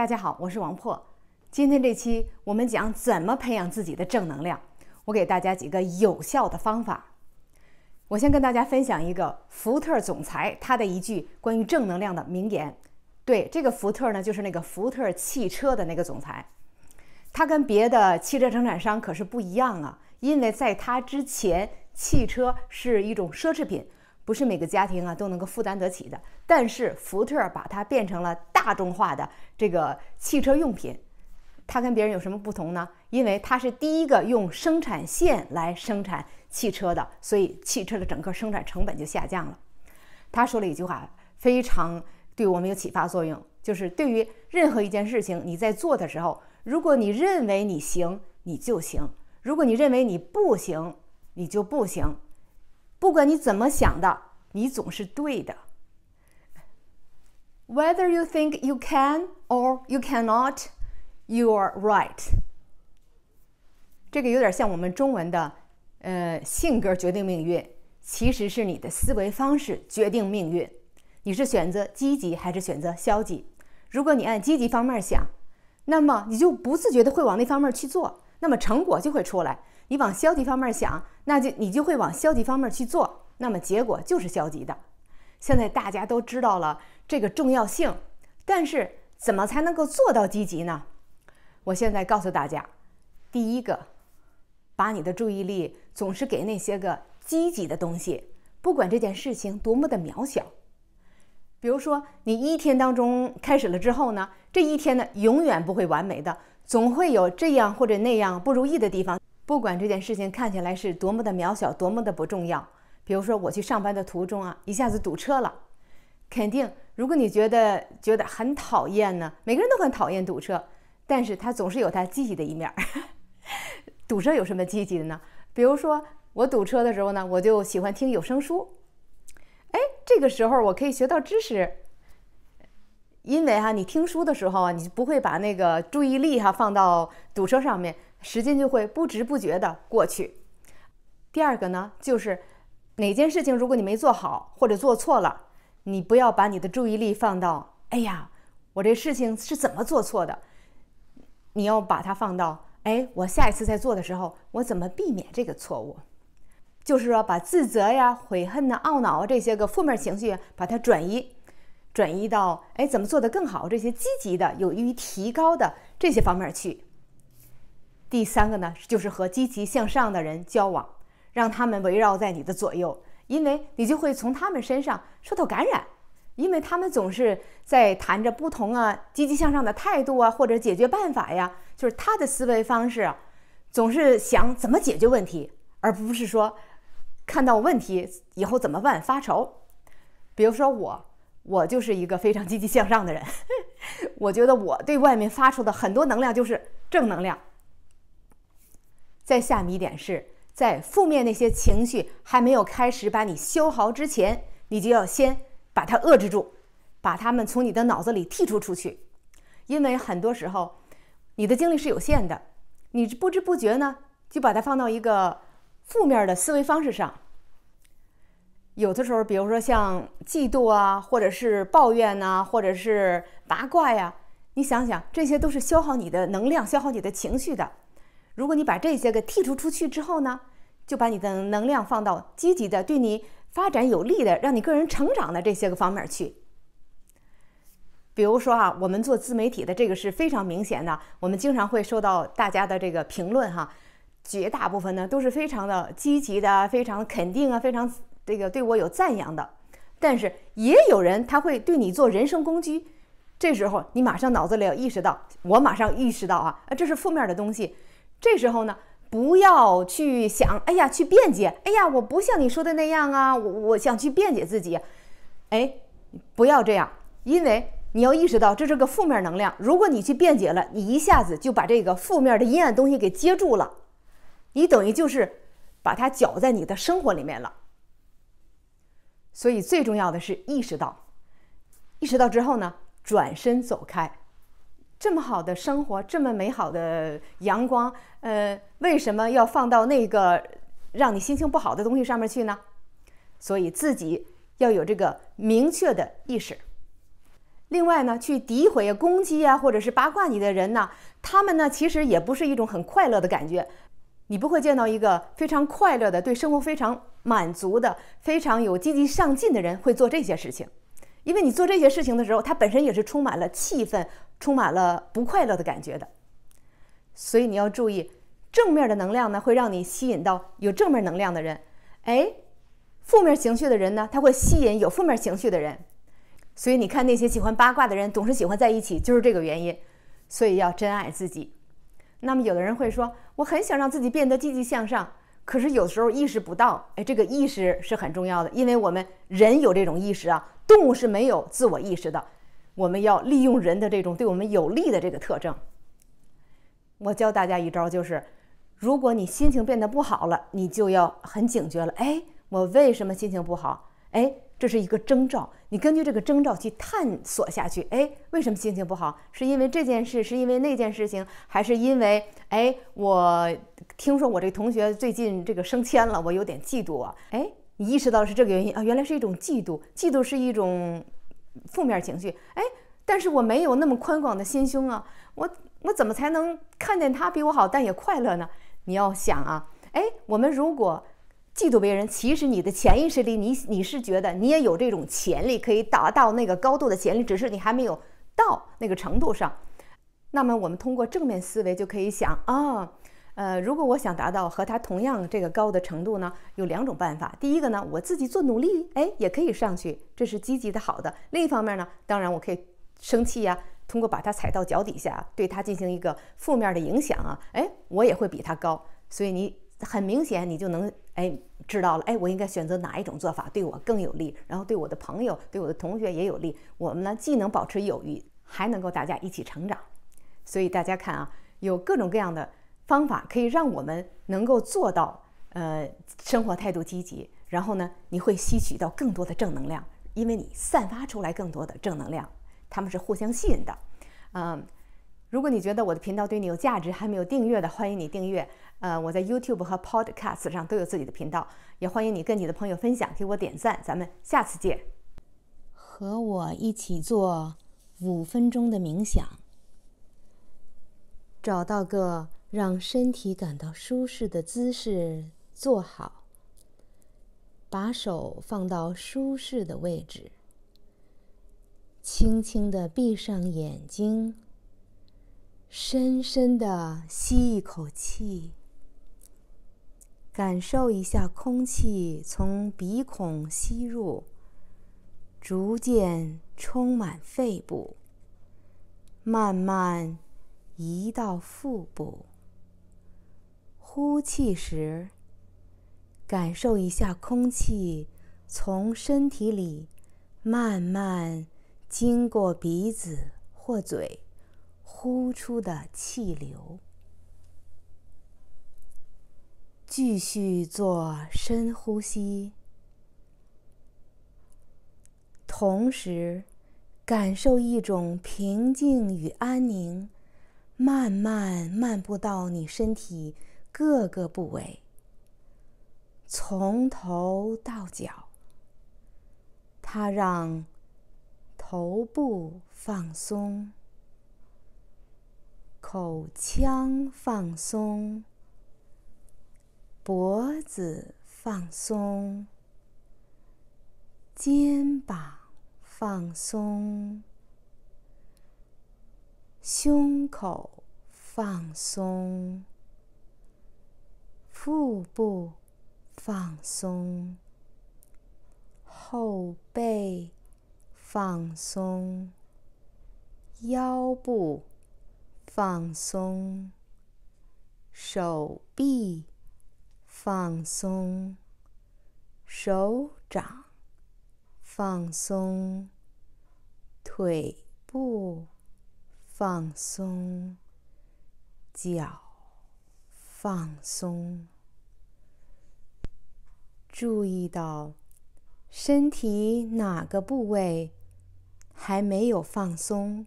大家好，我是王破。今天这期我们讲怎么培养自己的正能量，我给大家几个有效的方法。我先跟大家分享一个福特总裁他的一句关于正能量的名言。对，这个福特呢，就是那个福特汽车的那个总裁，他跟别的汽车生产商可是不一样啊，因为在他之前，汽车是一种奢侈品。不是每个家庭啊都能够负担得起的，但是福特把它变成了大众化的这个汽车用品。它跟别人有什么不同呢？因为它是第一个用生产线来生产汽车的，所以汽车的整个生产成本就下降了。他说了一句话，非常对我们有启发作用，就是对于任何一件事情，你在做的时候，如果你认为你行，你就行；如果你认为你不行，你就不行。不管你怎么想的，你总是对的。Whether you think you can or you cannot, you are right。这个有点像我们中文的，呃，性格决定命运，其实是你的思维方式决定命运。你是选择积极还是选择消极？如果你按积极方面想，那么你就不自觉的会往那方面去做，那么成果就会出来。你往消极方面想，那就你就会往消极方面去做，那么结果就是消极的。现在大家都知道了这个重要性，但是怎么才能够做到积极呢？我现在告诉大家，第一个，把你的注意力总是给那些个积极的东西，不管这件事情多么的渺小。比如说，你一天当中开始了之后呢，这一天呢永远不会完美的，总会有这样或者那样不如意的地方。不管这件事情看起来是多么的渺小，多么的不重要，比如说我去上班的途中啊，一下子堵车了，肯定如果你觉得觉得很讨厌呢，每个人都很讨厌堵车，但是他总是有他积极的一面。堵车有什么积极的呢？比如说我堵车的时候呢，我就喜欢听有声书，哎，这个时候我可以学到知识，因为哈，你听书的时候啊，你不会把那个注意力哈放到堵车上面。时间就会不知不觉的过去。第二个呢，就是哪件事情，如果你没做好或者做错了，你不要把你的注意力放到“哎呀，我这事情是怎么做错的”，你要把它放到“哎，我下一次再做的时候，我怎么避免这个错误”，就是说把自责呀、悔恨呐、懊恼啊这些个负面情绪，把它转移，转移到“哎，怎么做得更好”这些积极的、有益于提高的这些方面去。第三个呢，就是和积极向上的人交往，让他们围绕在你的左右，因为你就会从他们身上受到感染，因为他们总是在谈着不同啊、积极向上的态度啊，或者解决办法呀，就是他的思维方式，总是想怎么解决问题，而不是说看到问题以后怎么办发愁。比如说我，我就是一个非常积极向上的人，我觉得我对外面发出的很多能量就是正能量。再下米一点是，在负面那些情绪还没有开始把你消耗之前，你就要先把它遏制住，把它们从你的脑子里剔除出去。因为很多时候，你的精力是有限的，你不知不觉呢，就把它放到一个负面的思维方式上。有的时候，比如说像嫉妒啊，或者是抱怨呐，或者是八卦呀，你想想，这些都是消耗你的能量，消耗你的情绪的。如果你把这些个剔除出去之后呢，就把你的能量放到积极的、对你发展有利的、让你个人成长的这些个方面去。比如说啊，我们做自媒体的这个是非常明显的，我们经常会受到大家的这个评论哈，绝大部分呢都是非常的积极的、非常肯定啊、非常这个对我有赞扬的，但是也有人他会对你做人身攻击，这时候你马上脑子里要意识到，我马上意识到啊，啊这是负面的东西。这时候呢，不要去想，哎呀，去辩解，哎呀，我不像你说的那样啊，我我想去辩解自己，哎，不要这样，因为你要意识到这是个负面能量。如果你去辩解了，你一下子就把这个负面的阴暗东西给接住了，你等于就是把它搅在你的生活里面了。所以最重要的是意识到，意识到之后呢，转身走开。这么好的生活，这么美好的阳光，呃，为什么要放到那个让你心情不好的东西上面去呢？所以自己要有这个明确的意识。另外呢，去诋毁攻击啊，或者是八卦你的人呢，他们呢其实也不是一种很快乐的感觉。你不会见到一个非常快乐的、对生活非常满足的、非常有积极上进的人会做这些事情。因为你做这些事情的时候，它本身也是充满了气愤，充满了不快乐的感觉的，所以你要注意，正面的能量呢，会让你吸引到有正面能量的人，哎，负面情绪的人呢，他会吸引有负面情绪的人，所以你看那些喜欢八卦的人总是喜欢在一起，就是这个原因，所以要珍爱自己。那么有的人会说，我很想让自己变得积极向上。可是有时候意识不到，哎，这个意识是很重要的，因为我们人有这种意识啊，动物是没有自我意识的。我们要利用人的这种对我们有利的这个特征。我教大家一招，就是如果你心情变得不好了，你就要很警觉了。哎，我为什么心情不好？哎。这是一个征兆，你根据这个征兆去探索下去。哎，为什么心情不好？是因为这件事，是因为那件事情，还是因为……哎，我听说我这同学最近这个升迁了，我有点嫉妒啊。哎，你意识到是这个原因啊？原来是一种嫉妒，嫉妒是一种负面情绪。哎，但是我没有那么宽广的心胸啊，我我怎么才能看见他比我好，但也快乐呢？你要想啊，哎，我们如果……嫉妒别人，其实你的潜意识里，你你是觉得你也有这种潜力，可以达到那个高度的潜力，只是你还没有到那个程度上。那么，我们通过正面思维就可以想啊，呃，如果我想达到和他同样这个高的程度呢，有两种办法。第一个呢，我自己做努力，哎，也可以上去，这是积极的好的。另一方面呢，当然我可以生气呀，通过把他踩到脚底下，对他进行一个负面的影响啊，哎，我也会比他高。所以你很明显，你就能哎。知道了，哎，我应该选择哪一种做法对我更有利，然后对我的朋友、对我的同学也有利。我们呢，既能保持友谊，还能够大家一起成长。所以大家看啊，有各种各样的方法可以让我们能够做到，呃，生活态度积极。然后呢，你会吸取到更多的正能量，因为你散发出来更多的正能量，他们是互相吸引的。嗯，如果你觉得我的频道对你有价值，还没有订阅的，欢迎你订阅。呃，我在 YouTube 和 Podcast 上都有自己的频道，也欢迎你跟你的朋友分享，给我点赞。咱们下次见。和我一起做五分钟的冥想，找到个让身体感到舒适的姿势坐好，把手放到舒适的位置，轻轻的闭上眼睛，深深的吸一口气。感受一下空气从鼻孔吸入，逐渐充满肺部，慢慢移到腹部。呼气时，感受一下空气从身体里慢慢经过鼻子或嘴呼出的气流。继续做深呼吸，同时感受一种平静与安宁，慢慢漫步到你身体各个部位，从头到脚。它让头部放松，口腔放松。脖子放松，肩膀放松，胸口放松，腹部放松，后背放松，腰部放松，手臂。放松，手掌放松，腿部放松，脚放松。注意到身体哪个部位还没有放松？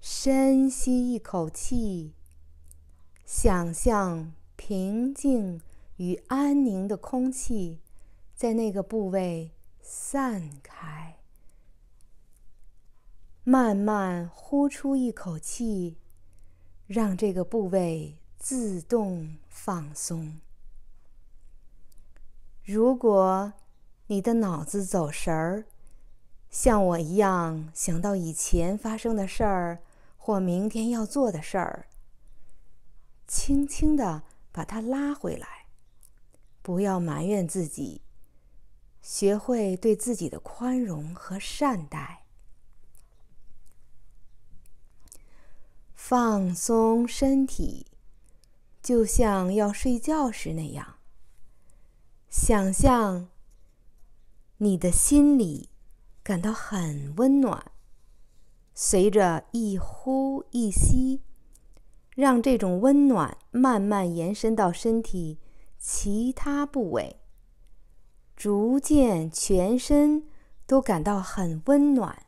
深吸一口气，想象。平静与安宁的空气在那个部位散开，慢慢呼出一口气，让这个部位自动放松。如果你的脑子走神儿，像我一样想到以前发生的事儿或明天要做的事儿，轻轻的。把它拉回来，不要埋怨自己，学会对自己的宽容和善待，放松身体，就像要睡觉时那样。想象你的心里感到很温暖，随着一呼一吸。让这种温暖慢慢延伸到身体其他部位，逐渐全身都感到很温暖、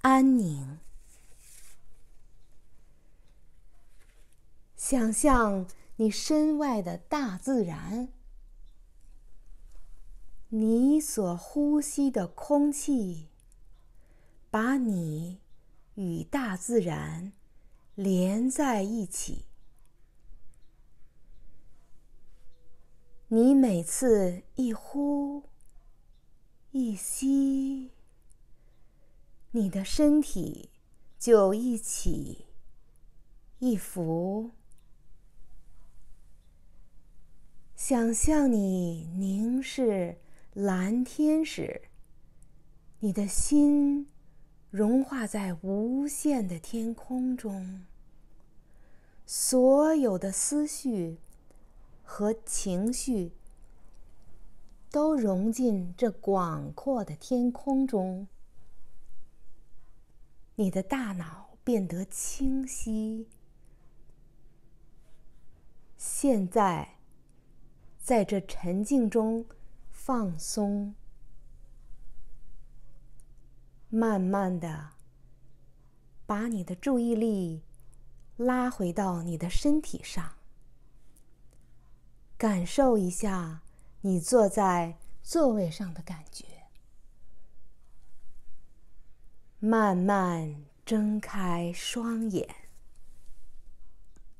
安宁。想象你身外的大自然，你所呼吸的空气，把你与大自然。连在一起，你每次一呼一吸，你的身体就一起一伏。想象你凝视蓝天时，你的心。融化在无限的天空中，所有的思绪和情绪都融进这广阔的天空中。你的大脑变得清晰。现在，在这沉静中放松。慢慢的，把你的注意力拉回到你的身体上，感受一下你坐在座位上的感觉。慢慢睁开双眼。